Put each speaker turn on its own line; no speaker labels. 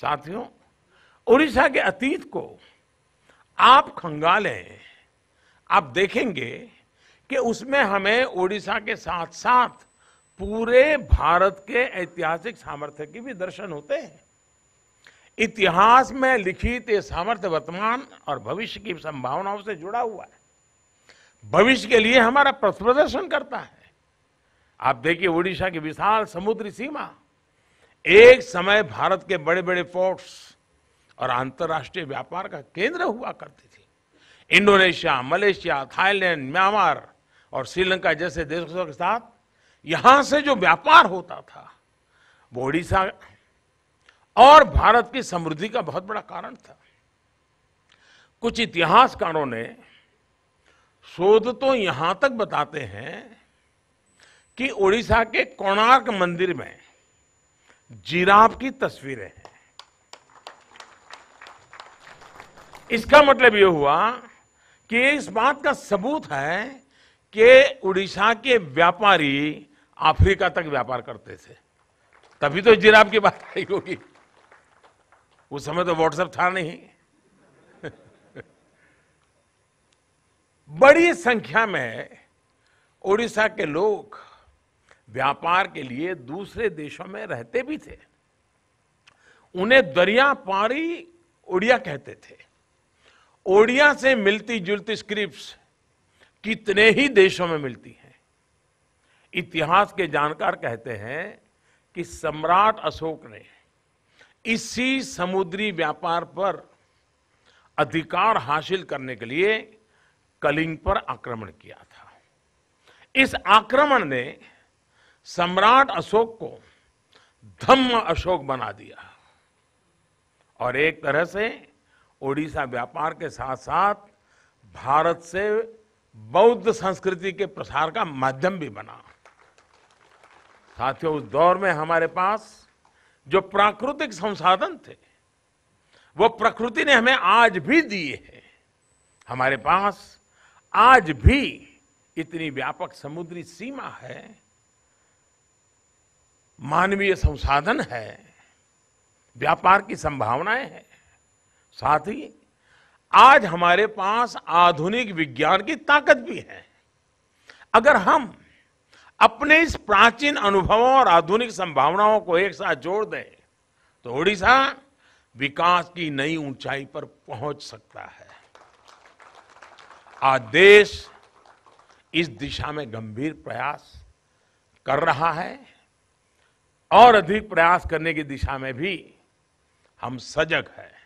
साथियों उड़ीसा के अतीत को आप खंगालें आप देखेंगे कि उसमें हमें ओडिशा के साथ साथ पूरे भारत के ऐतिहासिक सामर्थ्य के भी दर्शन होते हैं इतिहास में लिखित ये सामर्थ्य वर्तमान और भविष्य की संभावनाओं से जुड़ा हुआ है भविष्य के लिए हमारा प्रदर्शन करता है आप देखिए ओडिशा की विशाल समुद्री सीमा एक समय भारत के बड़े बड़े पोर्ट्स और अंतर्राष्ट्रीय व्यापार का केंद्र हुआ करती थी इंडोनेशिया मलेशिया थाईलैंड म्यांमार और श्रीलंका जैसे देशों के साथ यहां से जो व्यापार होता था वो ओडिशा और भारत की समृद्धि का बहुत बड़ा कारण था कुछ इतिहासकारों ने शोध तो यहां तक बताते हैं कि ओडिशा के कोणार्क मंदिर में जिराफ की तस्वीरें हैं इसका मतलब यह हुआ कि इस बात का सबूत है कि उड़ीसा के व्यापारी अफ्रीका तक व्यापार करते थे तभी तो जिराफ की बात आई होगी उस समय तो व्हाट्सएप था नहीं बड़ी संख्या में उड़ीसा के लोग व्यापार के लिए दूसरे देशों में रहते भी थे उन्हें दरिया पारी ओडिया कहते थे ओडिया से मिलती जुलती स्क्रिप्ट कितने ही देशों में मिलती हैं इतिहास के जानकार कहते हैं कि सम्राट अशोक ने इसी समुद्री व्यापार पर अधिकार हासिल करने के लिए कलिंग पर आक्रमण किया था इस आक्रमण ने सम्राट अशोक को धम्म अशोक बना दिया और एक तरह से ओडिशा व्यापार के साथ साथ भारत से बौद्ध संस्कृति के प्रसार का माध्यम भी बना साथियों उस दौर में हमारे पास जो प्राकृतिक संसाधन थे वो प्रकृति ने हमें आज भी दिए हैं हमारे पास आज भी इतनी व्यापक समुद्री सीमा है मानवीय संसाधन है व्यापार की संभावनाएं हैं साथ ही आज हमारे पास आधुनिक विज्ञान की ताकत भी है अगर हम अपने इस प्राचीन अनुभवों और आधुनिक संभावनाओं को एक साथ जोड़ दें तो ओडिशा विकास की नई ऊंचाई पर पहुंच सकता है आज देश इस दिशा में गंभीर प्रयास कर रहा है और अधिक प्रयास करने की दिशा में भी हम सजग हैं